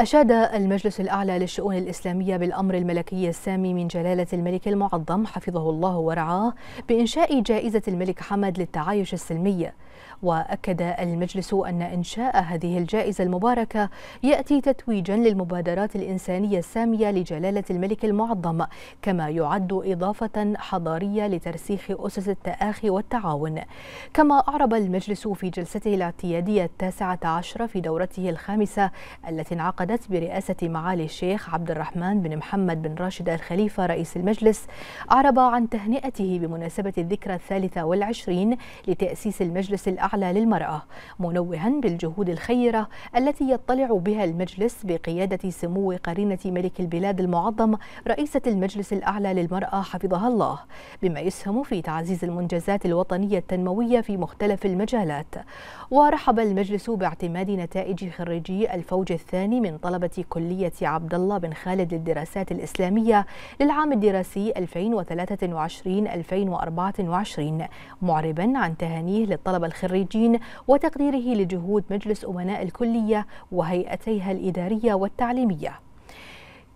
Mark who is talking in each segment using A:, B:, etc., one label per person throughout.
A: أشاد المجلس الأعلى للشؤون الإسلامية بالأمر الملكي السامي من جلالة الملك المعظم حفظه الله ورعاه بإنشاء جائزة الملك حمد للتعايش السلمي وأكد المجلس أن إنشاء هذه الجائزة المباركة يأتي تتويجا للمبادرات الإنسانية السامية لجلالة الملك المعظم كما يعد إضافة حضارية لترسيخ أسس التآخي والتعاون كما أعرب المجلس في جلسته الاعتيادية التاسعة عشر في دورته الخامسة التي انعقدت عقدت برئاسة معالي الشيخ عبد الرحمن بن محمد بن راشد الخليفة رئيس المجلس أعرب عن تهنئته بمناسبة الذكرى الثالثة والعشرين لتأسيس المجلس الأعلى للمرأة منوها بالجهود الخيرة التي يطلع بها المجلس بقيادة سمو قرينة ملك البلاد المعظم رئيسة المجلس الأعلى للمرأة حفظها الله بما يسهم في تعزيز المنجزات الوطنية التنموية في مختلف المجالات ورحب المجلس باعتماد نتائج خريجي الفوج الثاني من من طلبة كلية عبد الله بن خالد للدراسات الإسلامية للعام الدراسي 2023-2024 معربا عن تهانيه للطلبة الخريجين وتقديره لجهود مجلس أمناء الكلية وهيئتيها الإدارية والتعليمية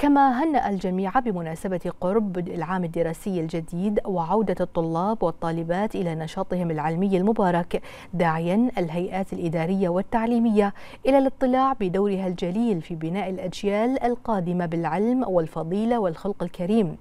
A: كما هنأ الجميع بمناسبة قرب بدء العام الدراسي الجديد وعودة الطلاب والطالبات إلى نشاطهم العلمي المبارك داعيا الهيئات الإدارية والتعليمية إلى الاطلاع بدورها الجليل في بناء الأجيال القادمة بالعلم والفضيلة والخلق الكريم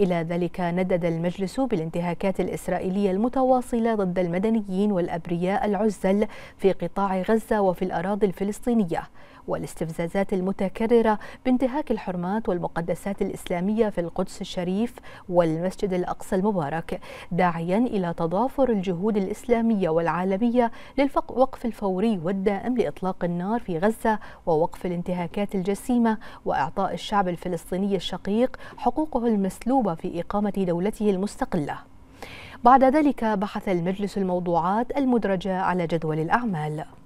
A: إلى ذلك ندد المجلس بالانتهاكات الإسرائيلية المتواصلة ضد المدنيين والأبرياء العزل في قطاع غزة وفي الأراضي الفلسطينية والاستفزازات المتكررة بانتهاك الحرمات الحرمات والمقدسات الإسلامية في القدس الشريف والمسجد الأقصى المبارك داعيا إلى تضافر الجهود الإسلامية والعالمية للوقف الفوري والدائم لإطلاق النار في غزة ووقف الانتهاكات الجسيمة وإعطاء الشعب الفلسطيني الشقيق حقوقه المسلوبة في إقامة دولته المستقلة بعد ذلك بحث المجلس الموضوعات المدرجة على جدول الأعمال